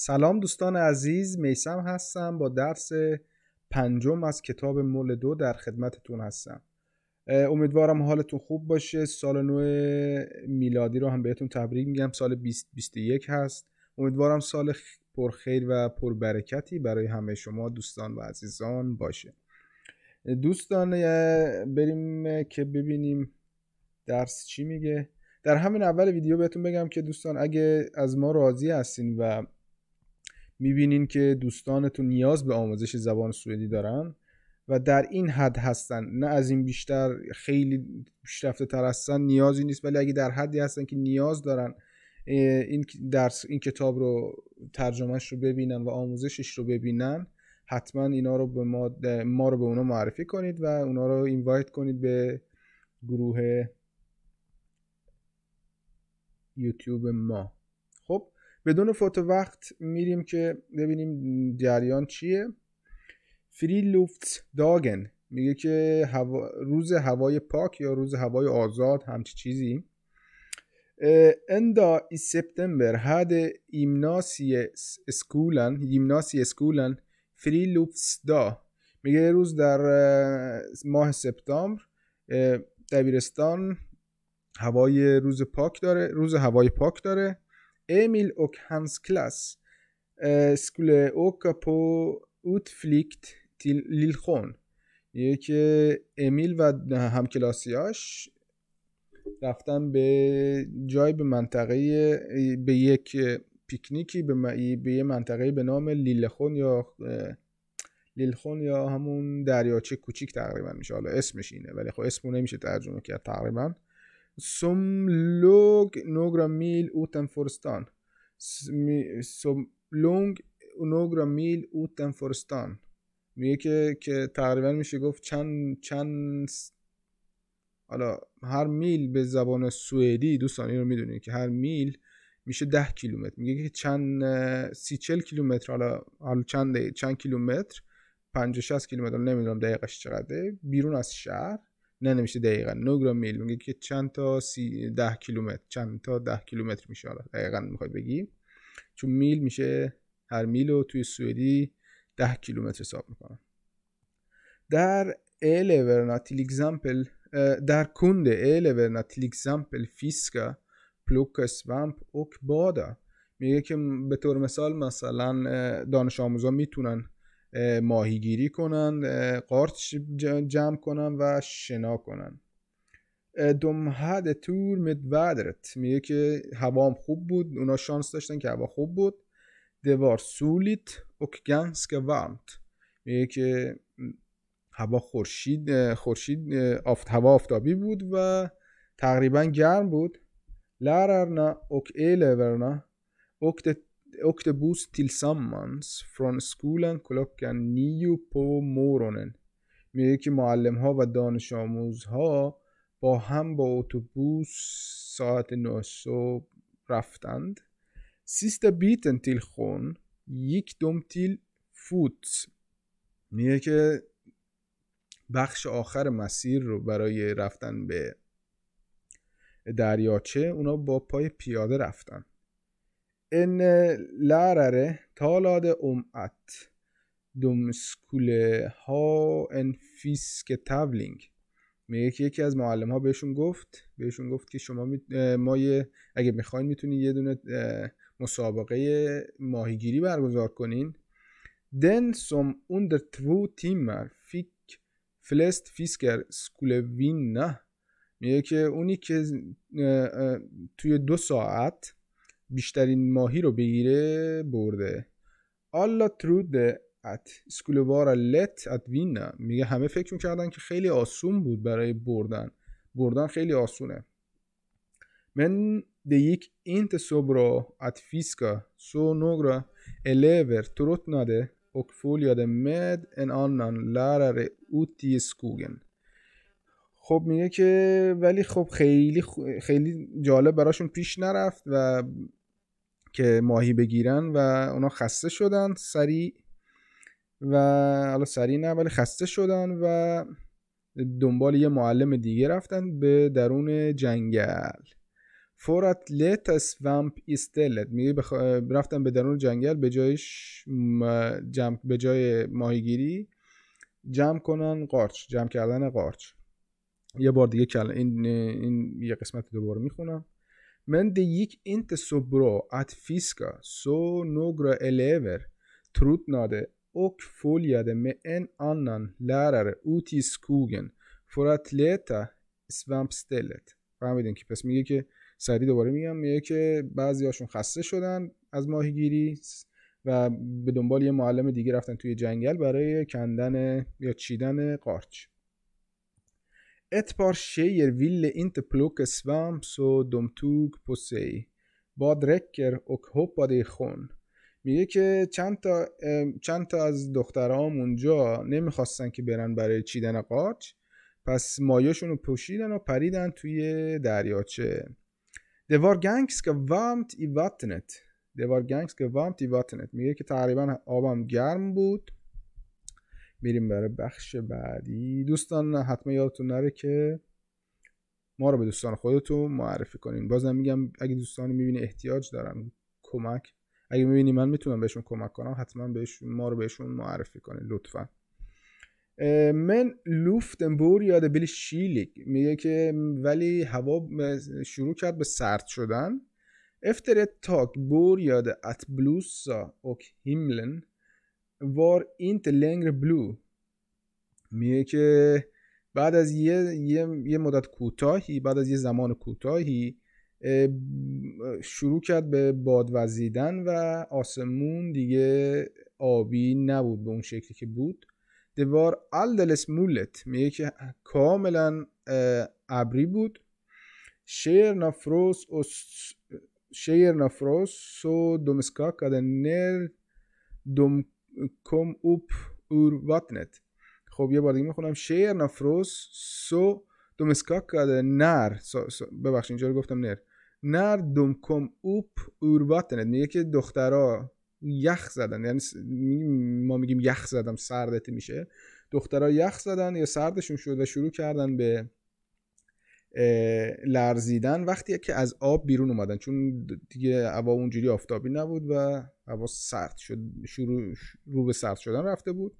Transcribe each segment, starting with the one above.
سلام دوستان عزیز میسم هستم با درس پنجم از کتاب مول دو در خدمتتون هستم امیدوارم حالتون خوب باشه سال نو میلادی رو هم بهتون تبریک میگم سال 2021 هست امیدوارم سال پرخیر و پربرکتی برای همه شما دوستان و عزیزان باشه دوستان بریم که ببینیم درس چی میگه در همین اول ویدیو بهتون بگم که دوستان اگه از ما راضی هستین و میبینین که دوستانتون نیاز به آموزش زبان سوئدی دارن و در این حد هستن نه از این بیشتر خیلی پیشرفته تر هستن نیازی نیست ولی اگه در حدی هستن که نیاز دارن این درس این کتاب رو ترجمهش رو ببینن و آموزشش رو ببینن حتما اینا رو به ما, ما رو به اونا معرفی کنید و اونا رو اینوایت کنید به گروه یوتیوب ما خب بدون فوت وقت میریم که ببینیم جریان چیه فری لوفت داگن میگه که هوا... روز هوای پاک یا روز هوای آزاد همچی چیزی اندا ای سپتامبر هد ایمناسی اسکولن ایمناسی اسکولن فری لوفتس دا میگه روز در ماه سپتامبر دبیرستان هوای روز پاک داره روز هوای پاک داره Emil och hans klass eh, skulle åka på utflykt till امیل و همکلاسیاش رفتن به جای به منطقه به یک پیکنیکی به, به یه منطقه به نام لیلخون یا لیلخون یا همون دریاچه کوچیک تقریبا میشه حالا اسمش اینه ولی خب اسمو نمیشه ترجمه کرد تقریبا Somlog några mil utanför stan. Somlog några mil utanför stan. میگه که, که تقریبا میشه گفت چند چند حالا هر میل به زبان سوئدی دوستان این رو میدونید که هر میل میشه ده کیلومتر میگه که چند سی چل کیلومتر حالا حالا چند چند کیلومتر پ شست کیلومتر نمیدونم دقیقش چقدره بیرون از شهر نمیشه دقیقا 9 گرم میل میگه که چند تا سی ده کیلومتر چند تا ده کیلومتر میشه حالا دقیقا میخوای بگی چون میل میشه هر میل رو توی سوئدی ده کیلومتر حساب میکنن در eleverna till در کند فیسکا eleverna till اوک fiska, اوک بادا میگه که به طور مثال مثلا دانش آموزان میتونن ماهیگیری کنن قارچ جمع کنن و شنا کنن دوم تور مد ودرت میگه که هوام خوب بود اونا شانس داشتن که هوا خوب بود دوار سولیت و گنسک وارمت میگه که هوا خورشید خورشید آفت هوا آفتابی بود و تقریبا گرم بود لررنا اوک ایلورنا اوک åkte tillsammans från skolan klockan nio på morgonen. Mycket معلمها و دانش با هم با اتوبوس ساعت نه صبح رفتند. سیستا بیتن تیل خون یک دوم تیل فوت میگه که بخش آخر مسیر رو برای رفتن به دریاچه اونها با پای پیاده رفتن en lärare talade om att de skulle ha en fisketävling Men یکی از معلم ها بهشون گفت بهشون گفت که شما ما اگه میخواین میتونید یه دونه مسابقه ماهیگیری برگزار کنین Den som under två timmar fick flest fiskar skulle vinna میگه که اونی که توی دو ساعت بیشترین ماهی رو بگیره برده آلا ترود ات سکولوارا لت ات وینا میگه همه فکر میکردن که خیلی آسون بود برای بردن بردن خیلی آسونه من دیک اینت رو ات فیسکا سو نوگرا الیور نده. och فول یاده مد ان آنان اوتی خب میگه که ولی خب خیلی خیلی جالب براشون پیش نرفت و که ماهی بگیرن و اونا خسته شدن سریع و حالا سریع نه ولی خسته شدن و دنبال یه معلم دیگه رفتن به درون جنگل فورت لیت ومپ استلت میگه بخ... رفتن به درون جنگل به جایش به جای ماهیگیری جمع کنن قارچ جمع کردن قارچ یه بار دیگه کل... این... این یه قسمت دوباره میخونم من det gick inte så bra فیسکا fiska så الیور elever tröttnade آنان följde med en annan lärare ut i skogen فهمیدین که پس میگه که سری دوباره میگم میگه که هاشون خسته شدن از ماهیگیری و به دنبال یه معلم دیگه رفتن توی جنگل برای کندن یا چیدن قارچ ett شیر ویل اینت inte plocka svamp så de tog på sig badräcker och hoppade i میگه که چندتا از دخترام اونجا نمیخواستن که برن برای چیدن قارچ پس مایاشون پوشیدن و پریدن توی دریاچه دوار گنگس که وامت ای دوار که وامت ای واتنت میگه که تقریبا آبم گرم بود میریم برای بخش بعدی دوستان حتما یادتون نره که ما رو به دوستان خودتون معرفی کنین بازم میگم اگه دوستان میبینی احتیاج دارن کمک اگه میبینی من میتونم بهشون کمک کنم حتما بهشون ما رو بهشون معرفی کنین لطفا من لوفتنبور یاد بلی شیلیک میگه که ولی هوا شروع کرد به سرد شدن افتر تاک بور یاد ات بلوسا اوک هیملن وار اینت لنگر بلو میگه که بعد از یه, یه،, یه مدت کوتاهی بعد از یه زمان کوتاهی شروع کرد به باد وزیدن و آسمون دیگه آبی نبود به اون شکلی که بود دوار الدلس مولت میگه که کاملا ابری بود شیر نفروس و شیر نفروس و دومسکا نر دوم کم اوپ ur واتنت خب یه بار دیگه میخونم شیر نفروس سو دوم کرده نر نر ببخشید اینجا رو گفتم نر نر دوم کم اوپ اور واتنت میگه که دخترا یخ زدن یعنی ما میگیم یخ زدم سردت میشه دخترا یخ زدن یا سردشون شد و شروع کردن به لرزیدن وقتی که از آب بیرون اومدن چون دیگه هوا اونجوری آفتابی نبود و هوا سرد شد شروع رو به سرد شدن رفته بود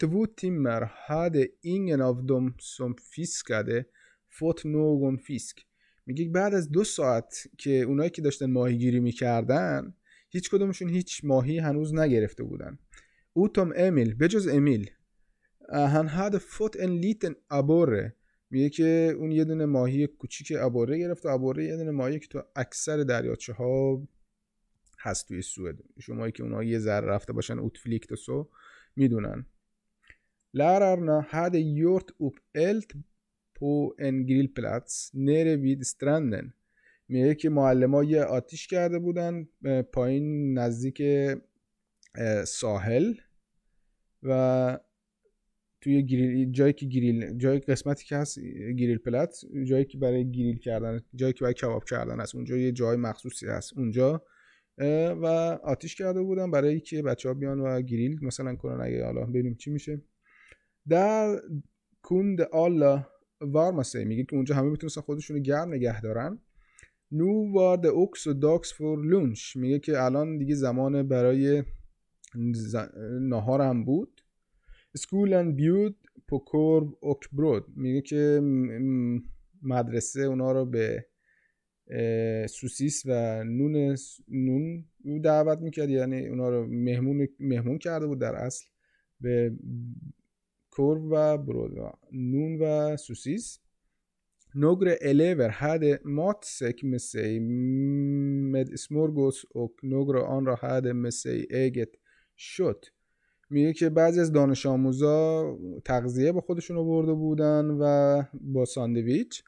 تو تیم timmar هاد ingen av دوم سوم fiskade فوت نوگون فیسک میگه بعد از دو ساعت که اونایی که داشتن ماهیگیری میکردن هیچ کدومشون هیچ ماهی هنوز نگرفته بودن. تام امیل بجز امیل هن هاد فوت ان لیتن ابوره میگه که اون یه دونه ماهی کوچیک ابوره گرفت و ابوره یه دونه ماهی که تو اکثر دریاچه ها هست توی سوئد شمایی که اونها یه ذره رفته باشن اوتفلیکت و سو میدونن هاد یورت یورت، الت پو ان گریل پلاتس نره وید استرندن. میگه که معلم ها یه آتیش کرده بودن پایین نزدیک ساحل و توی گریل جایی که گریل که قسمتی که هست گریل پلت جایی که برای گریل کردن جایی که برای کباب کردن هست اونجا یه جای مخصوصی هست اونجا و آتیش کرده بودم برای که بچه ها بیان و گریل مثلا کنن اگه حالا ببینیم چی میشه در کند آلا وارمسه میگه که اونجا همه میتونستن خودشون گرم نگه دارن نو وارد اوکس و داکس فور لونش میگه که الان دیگه زمان برای ناهار هم بود سکول اند بیود پوکور اوکبرود میگه که مدرسه اونا رو به سوسیس و نون نون دعوت میکرد یعنی اونا رو مهمون مهمون کرده بود در اصل به کرب و برود نون و سوسیس نوگر الیور هد ماتسک مثل مسی مد اسمورگوس و några آن را هد مسی شد میگه که بعضی از دانش آموزا تغذیه با خودشون آورده بودن و با ساندویچ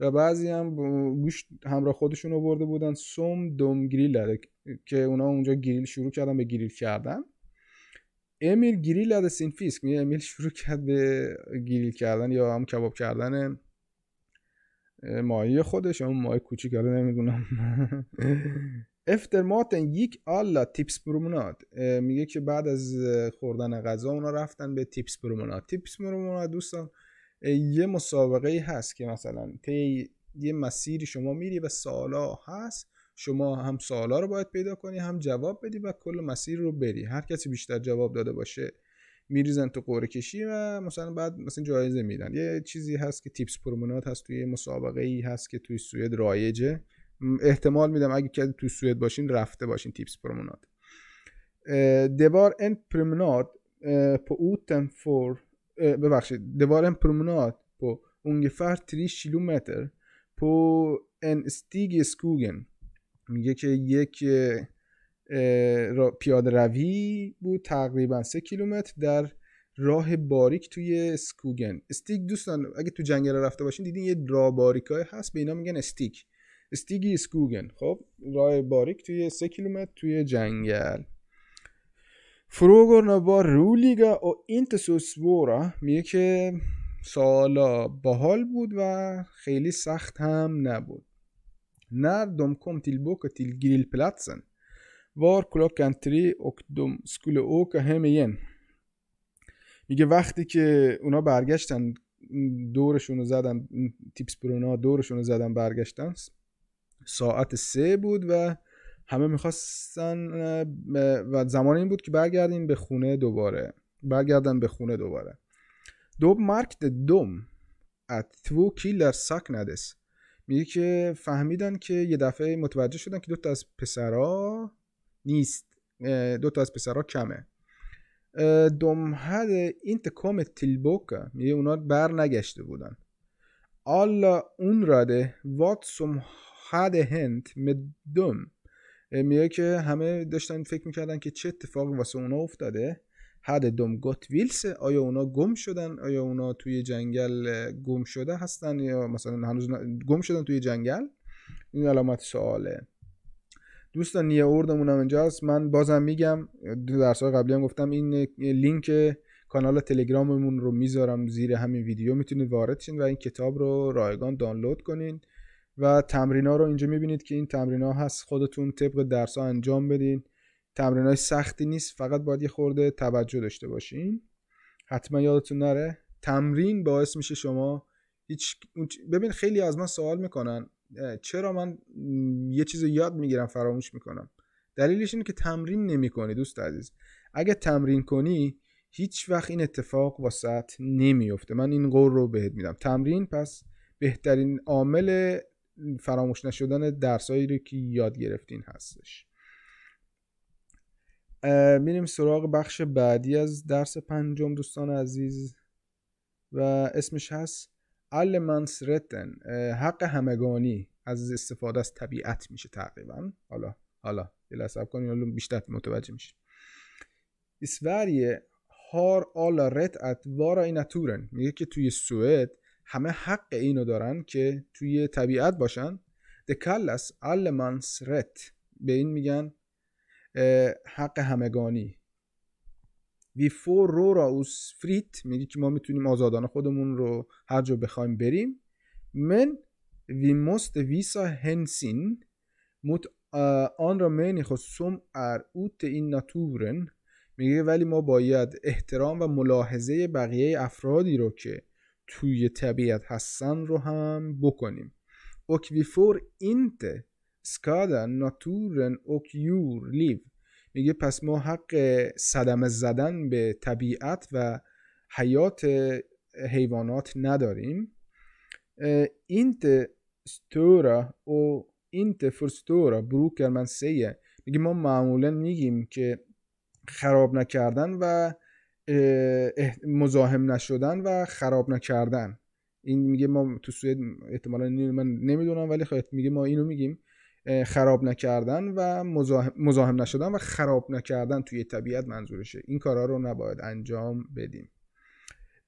و بعضی هم گوشت همراه خودشون آورده بودن سوم دوم گریل که اونا اونجا گریل شروع کردن به گریل کردن امیل گریل از سینفیس می یعنی امیل شروع کرد به گریل کردن یا هم کباب کردن ماهی خودش اون ماهی کوچیک کرده نمیدونم افتر ماتن یک آلا تیپس پرومونات میگه که بعد از خوردن غذا اونا رفتن به تیپس پرومونات تیپس پرومونات دوستان یه مسابقه هست که مثلا طی یه مسیری شما میری و سالا هست شما هم سالا رو باید پیدا کنی هم جواب بدی و کل مسیر رو بری هر کسی بیشتر جواب داده باشه میریزن تو قوره کشی و مثلا بعد مثلا جایزه میدن یه چیزی هست که تیپس پرومونات هست توی مسابقه ای هست که توی سوئد رایجه احتمال میدم اگه که توی سوئد باشین رفته باشین تیپس پرومونات دیوار این en ببخشید دوارن پرومنات پو اونگفر 3 کیلومتر پو با ان سکوگن میگه که یک پیاده روی بود تقریبا سه کیلومتر در راه باریک توی سکوگن استیک دوستان اگه تو جنگل رفته باشین دیدین یه راه های هست به اینا میگن استیک استیگی سکوگن خب راه باریک توی سه کیلومتر توی جنگل Frågorna var roliga och inte så svåra. Mycket سالا باحال بود و خیلی سخت هم نبود. När تیل kom تیل گریل grillplatsen وار klockan tre och de سکول اوک همه ین. میگه وقتی که اونا برگشتن دورشون رو زدن تیپس برونا دورشون رو زدن برگشتن ساعت سه بود و همه میخواستن و زمان این بود که برگردیم به خونه دوباره برگردن به خونه دوباره دو مارک دوم ات تو کیلر ساک ندس میگه که فهمیدن که یه دفعه متوجه شدن که دوتا از پسرها نیست دوتا از پسرها کمه دوم هد این تیل تلبوکه میگه اونا بر نگشته بودن آلا اون راده وات سم هد هند مدوم میگه که همه داشتن فکر میکردن که چه اتفاقی واسه اونا افتاده هد دوم گوت ویلس آیا اونا گم شدن آیا اونا توی جنگل گم شده هستن یا مثلا هنوز گم شدن توی جنگل این علامت سواله دوستان یه اوردمون هم اینجاست من بازم میگم در سال قبلی هم گفتم این لینک کانال تلگراممون رو میذارم زیر همین ویدیو میتونید وارد شین و این کتاب رو رایگان دانلود کنین و تمرین ها رو اینجا میبینید که این تمرین ها هست خودتون طبق درس ها انجام بدین تمرین های سختی نیست فقط باید یه خورده توجه داشته باشین حتما یادتون نره تمرین باعث میشه شما هیچ ببین خیلی از من سوال میکنن چرا من یه چیز یاد میگیرم فراموش میکنم دلیلش اینه که تمرین نمیکنی دوست عزیز اگه تمرین کنی هیچ وقت این اتفاق واسط نمیفته من این قول رو بهت میدم تمرین پس بهترین عامل فراموش نشدن درسایی رو که یاد گرفتین هستش میریم سراغ بخش بعدی از درس پنجم دوستان عزیز و اسمش هست رتن حق همگانی از استفاده از طبیعت میشه تقریبا حالا حالا یه لحظه کنین بیشتر متوجه میشه اسوریه هار آلا رت ات وارا میگه که توی سوئد همه حق اینو دارن که توی طبیعت باشن دکلس ال رت به این میگن حق همگانی وی فور رو اوس فریت میگه که ما میتونیم آزادانه خودمون رو هر جا بخوایم بریم من وی مست ویسا هنسین مت آن را مینی ار اوت این ناتورن میگه ولی ما باید احترام و ملاحظه بقیه افرادی رو که توی طبیعت هستن رو هم بکنیم اوکویفور اینت سکادا ناتورن اوکیور لیو میگه پس ما حق صدم زدن به طبیعت و حیات حیوانات نداریم اینت ستورا او اینت فرستورا بروکر من سیه میگه ما معمولا میگیم که خراب نکردن و مزاحم نشدن و خراب نکردن این میگه ما تو سوئد احتمالا من نمیدونم ولی خب میگه ما اینو میگیم خراب نکردن و مزاحم نشدن و خراب نکردن توی طبیعت منظورشه این کارا رو نباید انجام بدیم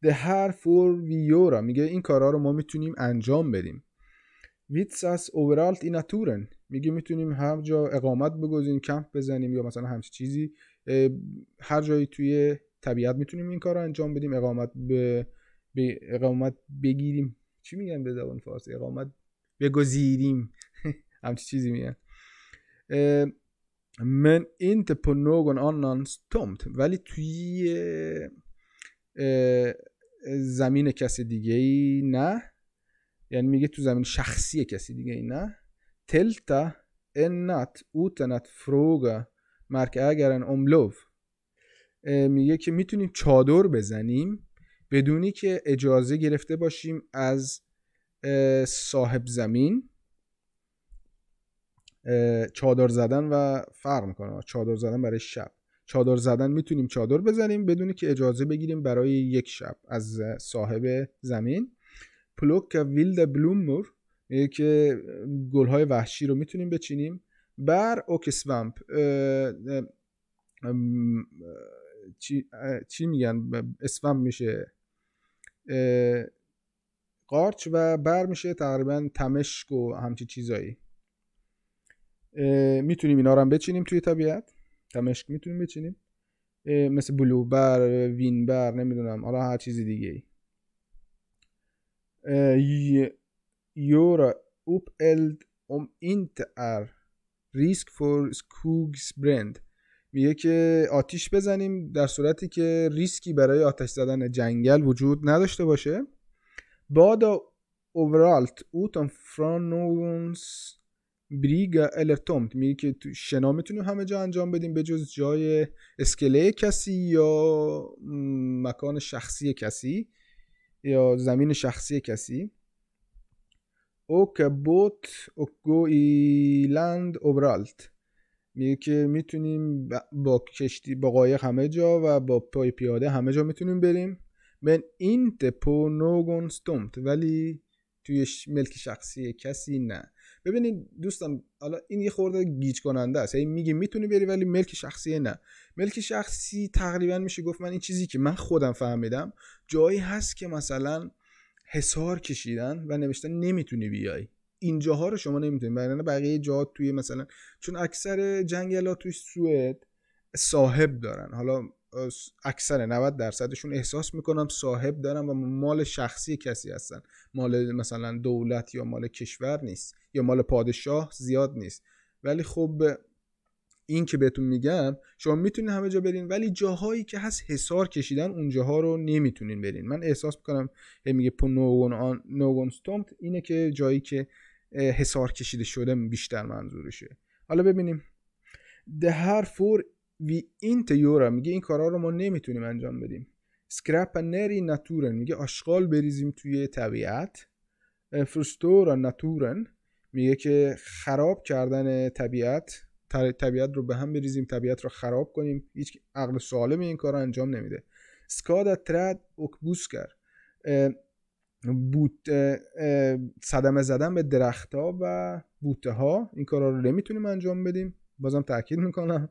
ده هر فور ویورا میگه این کارا رو ما میتونیم انجام بدیم ویتس از اوورالت این اتورن میگه میتونیم هر جا اقامت بگذاریم کمپ بزنیم یا مثلا همچی چیزی هر جایی توی طبیعت میتونیم این کار رو انجام بدیم اقامت به, به اقامت بگیریم چی میگن به زبان فارسی اقامت بگذیریم همچی چیزی میگن من این تا آنان ستومت ولی توی زمین کسی دیگه ای نه یعنی میگه تو زمین شخصی کسی دیگه ای نه تلتا انت اوتنت فروگا اگرن املوف میگه که میتونیم چادر بزنیم بدونی که اجازه گرفته باشیم از صاحب زمین چادر زدن و فرق میکنه چادر زدن برای شب چادر زدن میتونیم چادر بزنیم بدونی که اجازه بگیریم برای یک شب از صاحب زمین پلوک ویلد بلومور میگه که گلهای وحشی رو میتونیم بچینیم بر اوکسوامپ چی, چی میگن اسفم میشه قارچ و بر میشه تقریبا تمشک و همچی چیزایی میتونیم اینا رو هم بچینیم توی طبیعت تمشک میتونیم بچینیم مثل بلوبر وینبر نمیدونم حالا هر چیزی دیگه ای یورا اوپ الد ام اینت ار ریسک فور سکوگس برند میگه که آتیش بزنیم در صورتی که ریسکی برای آتش زدن جنگل وجود نداشته باشه بادا اوورالت اوتان فرانونس بریگا الرتومت میگه که تو شنا میتونیم همه جا انجام بدیم به جز جای اسکله کسی یا مکان شخصی کسی یا زمین شخصی کسی او که بوت او گو میگه که میتونیم با کشتی با قایق همه جا و با پای پیاده همه جا میتونیم بریم من این تپو نوگون ستومت ولی توی ملک شخصی کسی نه ببینید دوستم حالا این یه خورده گیج کننده است یعنی میگه میتونی بری ولی ملک شخصی نه ملک شخصی تقریبا میشه گفت من این چیزی که من خودم فهمیدم جایی هست که مثلا حسار کشیدن و نوشتن نمیتونی بیای اینجاها رو شما نمیتونید وگرنه بقیه جاها توی مثلا چون اکثر ها توی سوئد صاحب دارن حالا اکثر 90 درصدشون احساس میکنم صاحب دارن و مال شخصی کسی هستن مال مثلا دولت یا مال کشور نیست یا مال پادشاه زیاد نیست ولی خب این که بهتون میگم شما میتونین همه جا برین ولی جاهایی که هست حسار کشیدن اونجاها رو نمیتونین برین من احساس میکنم میگه پو نوگون آن اینه که جایی که حسار کشیده شده بیشتر منظورشه حالا ببینیم ده هر فور وی اینت میگه این کارا رو ما نمیتونیم انجام بدیم سکرپ نری ناتورن میگه آشغال بریزیم توی طبیعت فرستورا ناتورن میگه که خراب کردن طبیعت طبیعت رو به هم بریزیم طبیعت رو خراب کنیم هیچ عقل سالم این کار رو انجام نمیده سکادا ترد اوکبوسکر بود صدمه زدن به درخت ها و بوته ها این کارا رو نمیتونیم انجام بدیم بازم تاکید میکنم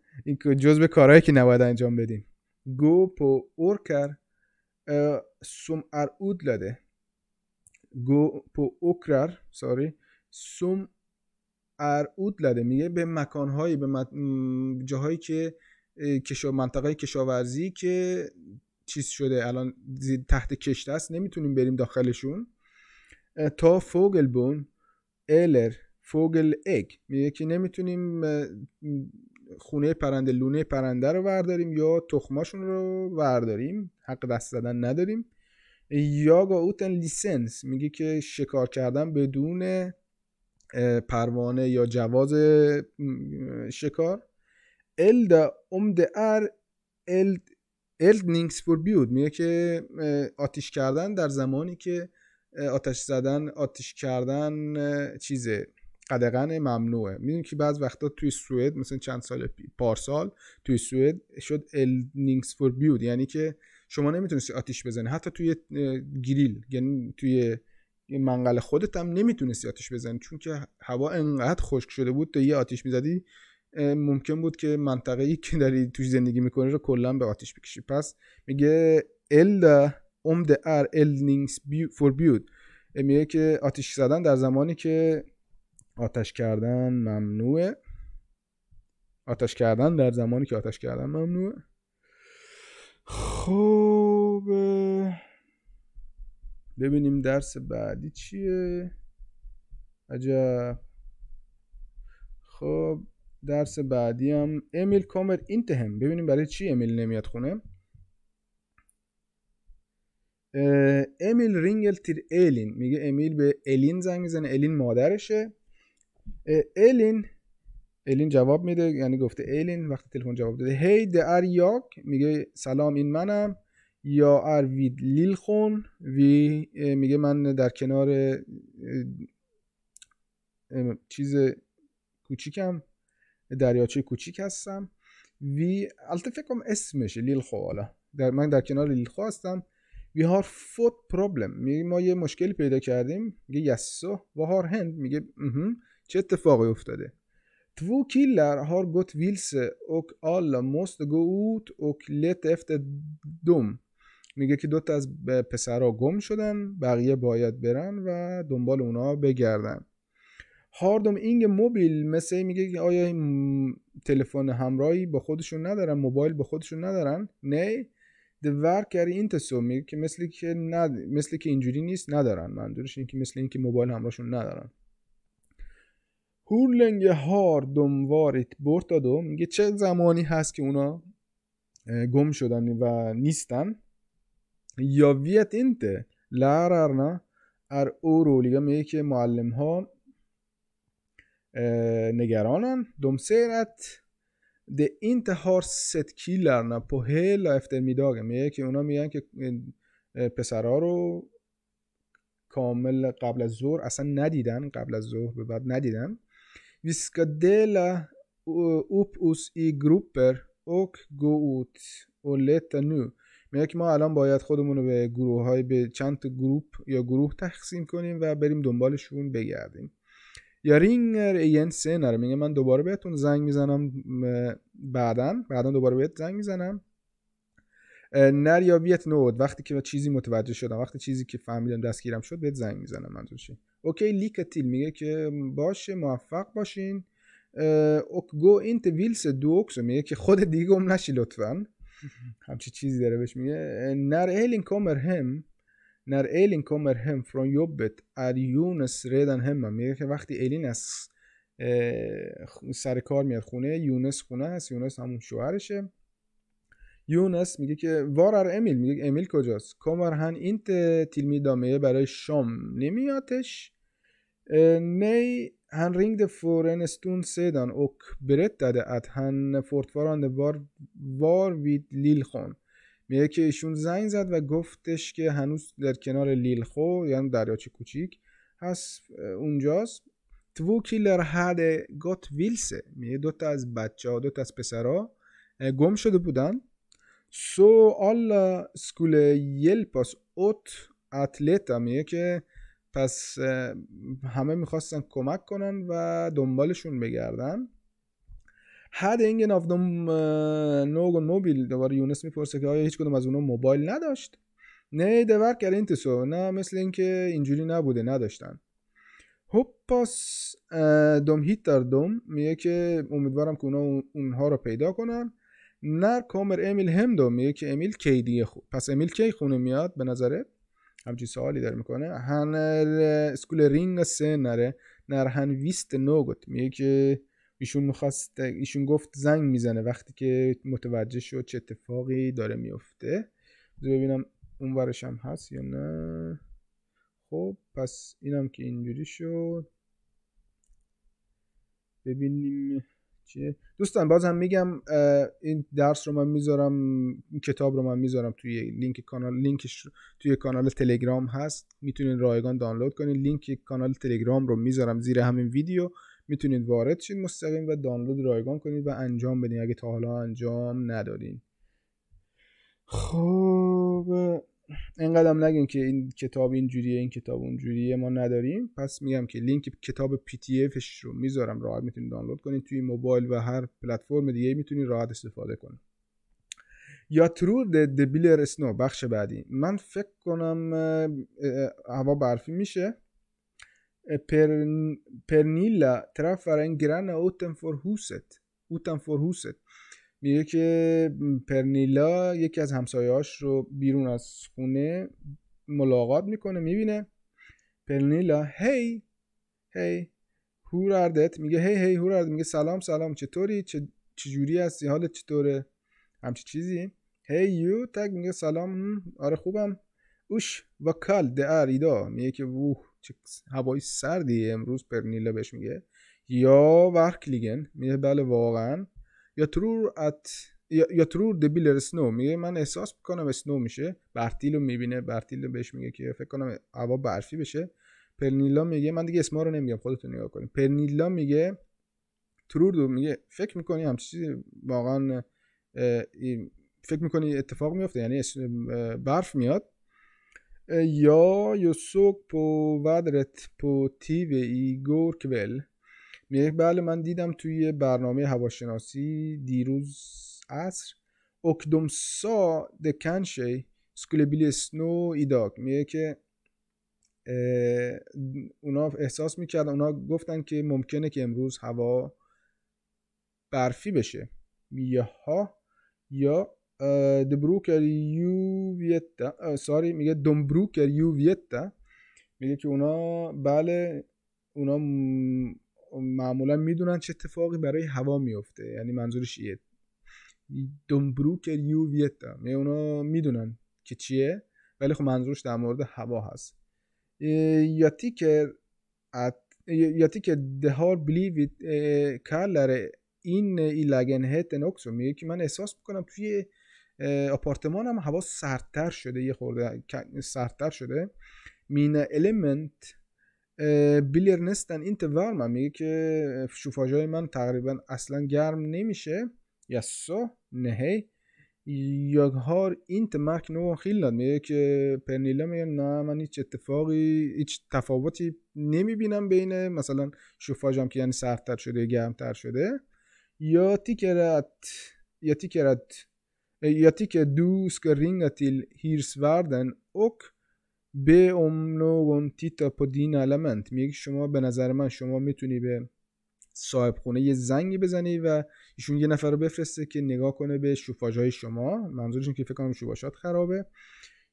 این جز به کارهایی که نباید انجام بدیم گو پو اورکر سوم اود لده گو پو اوکرر ساری سوم اود لده میگه به مکانهایی به جاهایی که منطقه کشاورزی که چیز شده الان تحت کشت است نمیتونیم بریم داخلشون تا فوگل بون الر فوگل اگ میگه که نمیتونیم خونه پرنده لونه پرنده رو ورداریم یا تخماشون رو ورداریم حق دست زدن نداریم یا اوتن لیسنس میگه که شکار کردن بدون پروانه یا جواز شکار الدا امد ار ال الدنینگس فور بیود میگه که آتیش کردن در زمانی که آتش زدن آتیش کردن چیز قدقن ممنوعه میدونی که بعض وقتا توی سوئد مثلا چند سال پارسال توی سوئد شد النینگس فور بیود یعنی که شما نمیتونستی آتیش بزنی حتی توی گریل یعنی توی منقل خودت هم نمیتونستی آتیش بزنی چون که هوا انقدر خشک شده بود تا یه آتیش میزدی ممکن بود که منطقه ای که داری توش زندگی میکنی رو کلا به آتیش بکشی پس میگه ال عمد ار نینگز فور بیود میگه که آتیش زدن در زمانی که آتش کردن ممنوعه آتش کردن در زمانی که آتش کردن ممنوعه خب ببینیم درس بعدی چیه عجب خب درس بعدی هم امیل کامر اینتهم ببینیم برای چی امیل نمیاد خونه امیل رینگل تیر ایلین میگه امیل به الین زنگ میزنه الین مادرشه الین الین جواب میده یعنی گفته الین وقتی تلفن جواب داده هی ار یاک میگه سلام این منم یا ار وید لیل خون وی میگه من در کنار چیز کوچیکم دریاچه کوچیک هستم وی البته فکر کنم اسمش لیل حالا در من در کنار لیلخو هستم وی هار فوت پرابلم میگه ما یه مشکلی پیدا کردیم میگه یسو و هار هند میگه چه اتفاقی افتاده تو کیلر هار گوت ویلس اوک alla موست گو اوت اوک لیت افت دوم میگه که دوتا از پسرها گم شدن بقیه باید برن و دنبال اونا بگردن اینگ موبیل مثل میگه که آیا تلفن همراهی با خودشون ندارن موبایل با خودشون ندارن نه ده ورکر اینتسو میگه که مثل که ند... مثل که اینجوری نیست ندارن منظورش اینکه که مثل اینکه موبایل همراهشون ندارن هورلنگ لنگ وارد بورتادو میگه چه زمانی هست که اونا گم شدن و نیستن یا ویت اینته لررنا ار او رو میگه که معلم ها نگرانن De د att de inte har په killarna på می eftermiddagen. Men که اونا میگن که پسرها رو کامل قبل از ظهر اصلا ندیدن قبل از ظهر به بعد ندیدن ویسکا دیل اوپ اوس ای گروپر نو گو میگه که ما الان باید خودمون رو به گروه های به چند گروپ یا گروه تقسیم کنیم و بریم دنبالشون بگردیم. یا رینگر این سنر میگه من دوباره بهتون زنگ میزنم بعدا بعدا دوباره بهت زنگ میزنم نر بیت نود وقتی که چیزی متوجه شدم وقتی چیزی که فهمیدم دستگیرم شد بهت زنگ میزنم من چی اوکی لیکتیل میگه که باشه موفق باشین اوک گو اینت ویلس اکسو میگه که خود دیگه هم نشی لطفا همچی چیزی داره بهش میگه نر ایلین کامر هم نر ایلین کمر هم فران یوبت ار یونس ریدن هم میگه که وقتی ایلین سر کار میاد خونه یونس خونه هست یونس همون شوهرشه یونس میگه که وار ار امیل میگه امیل کجاست کمر هن این تیلمی دامه برای شام نمیاتش نی هن فورن استون سیدن اوک برت داده ات هن فرتوارند وار وید لیل خان. میگه که ایشون زنگ زد و گفتش که هنوز در کنار لیلخو یعنی دریاچه کوچیک هست اونجاست تو کیلر هاد گات ویلسه میگه دوتا از بچه ها دوتا از پسرها گم شده بودن سو آلا سکول یلپاس اوت اتلتا میگه که پس همه میخواستن کمک کنن و دنبالشون بگردن اینگن آف دوم نوگون موبیل دوباره یونس میپرسه که آیا هیچ کدوم از اونا موبایل نداشت نه دور کرینتسو نه مثل اینکه اینجوری نبوده نداشتن هوپاس خب دوم هیت در دوم میگه که امیدوارم که اونا اونها رو پیدا کنن نر کامر امیل هم دوم میگه که امیل کیدیه خود پس امیل کی خونه میاد به نظره؟ همچین سوالی داره میکنه هنر سکول رینگ سه نره نر هن ویست نوگت میگه که ایشون میخواست ایشون گفت زنگ میزنه وقتی که متوجه شد چه اتفاقی داره میفته ببینم اون ورش هم هست یا نه خب پس اینم که اینجوری شد ببینیم چیه دوستان باز هم میگم این درس رو من میذارم این کتاب رو من میذارم توی لینک کانال لینکش توی کانال تلگرام هست میتونین رایگان دانلود کنین لینک کانال تلگرام رو میذارم زیر همین ویدیو میتونید وارد شید مستقیم و دانلود رایگان کنید و انجام بدین اگه تا حالا انجام ندادین خب اینقدرم نگین که این کتاب اینجوریه این کتاب جوریه ما نداریم پس میگم که لینک کتاب پی تی رو میذارم راحت میتونید دانلود کنید توی موبایل و هر پلتفرم دیگه میتونید راحت استفاده کنید یا ترور د اسنو بخش بعدی من فکر کنم هوا برفی میشه پرنیلا e Pernilla träffar en granne utanför huset. Utanför میگه که پرنیلا یکی از همسایهاش رو بیرون از خونه ملاقات میکنه میبینه پرنیلا هی هی هوراردت میگه هی هی هورارد میگه سلام سلام چطوری چه چجوری هستی حالت چطوره همچی چیزی هی یو تک میگه سلام آره خوبم اوش و کال ده ایدا میگه که ووه هوای سردی امروز پرنیلا بهش میگه یا ورکلیگن میگه بله واقعا یا ترور ات یا, ترور دبیلر سنو میگه من احساس میکنم اسنو میشه برتیل رو میبینه برتیل بهش میگه که فکر کنم هوا برفی بشه پرنیلا میگه من دیگه اسما رو نمیگم خودتون نگاه کنیم پرنیلا میگه ترور دو میگه فکر میکنی هم چیزی واقعا فکر میکنی اتفاق میفته یعنی برف میاد یا یوسوک såg پو vädret på TV igår میه بله من دیدم توی برنامه هواشناسی دیروز اصر och سا دکنشی det kanske skulle که اونا احساس میکردن اونا گفتن که ممکنه که امروز هوا برفی بشه یا ها یا دبروکر ویتا ساری میگه دومبروکر ویتا میگه که اونا بله اونا معمولا میدونن چه اتفاقی برای هوا میفته یعنی منظورش ایه دومبروکر ویتا میگه یعنی اونا میدونن که چیه ولی خب منظورش در مورد هوا هست یاتی که یاتی که دهار بلیوید کلر این ایلگنهت نکسو میگه که من احساس میکنم توی آپارتمان هم هوا سردتر شده یه خورده سردتر شده مین المنت بیلر نستن این میگه که های من تقریبا اصلا گرم نمیشه یسو نهی یاگهار اینت مرک نو خیلی میگه که پرنیلا میگه نه من هیچ اتفاقی هیچ تفاوتی نمیبینم بین مثلا شوفاژم که یعنی سردتر شده گرمتر شده یا تیکرات یا تیکرت E, jag tycker du ska ringa till hyresvärden och به اون نوگون تیتا پا دین میگه شما به نظر من شما میتونی به صاحب خونه یه زنگی بزنی و ایشون یه نفر رو بفرسته که نگاه کنه به شوفاج های شما منظورشون که فکر کنم شوفاجات خرابه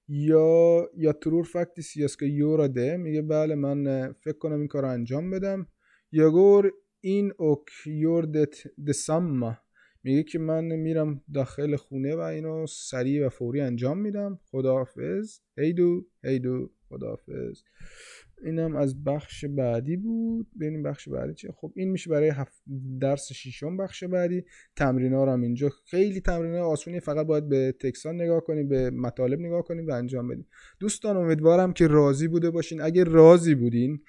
یا یا ترور فکتی سیاسکا یورا ده میگه بله من فکر کنم این کار رو انجام بدم یا گور این اوک یوردت دسامه میگه که من میرم داخل خونه و اینو سریع و فوری انجام میدم خداحافظ هیدو هیدو خداحافظ اینم از بخش بعدی بود ببینیم بخش بعدی چیه خب این میشه برای درس ششم بخش بعدی تمرین ها هم اینجا خیلی تمرین آسونی فقط باید به تکسان نگاه کنیم به مطالب نگاه کنیم و انجام بدیم دوستان امیدوارم که راضی بوده باشین اگه راضی بودین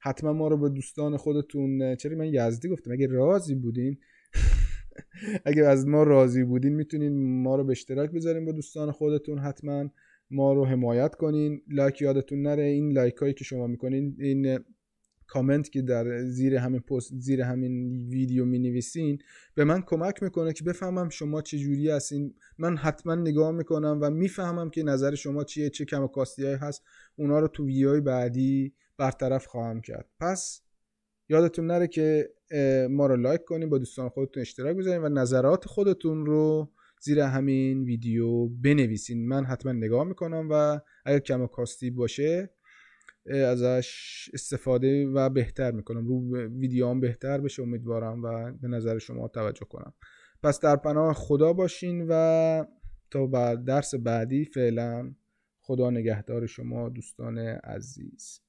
حتما ما رو به دوستان خودتون چرا من یزدی گفتم اگه راضی بودین اگه از ما راضی بودین میتونین ما رو به اشتراک بذارین با دوستان خودتون حتما ما رو حمایت کنین لایک یادتون نره این لایک هایی که شما میکنین این کامنت که در زیر همین پست زیر همین ویدیو می نویسین به من کمک میکنه که بفهمم شما چه جوری هستین من حتما نگاه میکنم و میفهمم که نظر شما چیه چه کم کاستی هست اونا رو تو ویدیوهای بعدی برطرف خواهم کرد پس یادتون نره که ما رو لایک کنید با دوستان خودتون اشتراک بذارین و نظرات خودتون رو زیر همین ویدیو بنویسین من حتما نگاه میکنم و اگر کم و کاستی باشه ازش استفاده و بهتر میکنم رو ویدیوام بهتر بشه امیدوارم و به نظر شما توجه کنم پس در پناه خدا باشین و تا بعد درس بعدی فعلا خدا نگهدار شما دوستان عزیز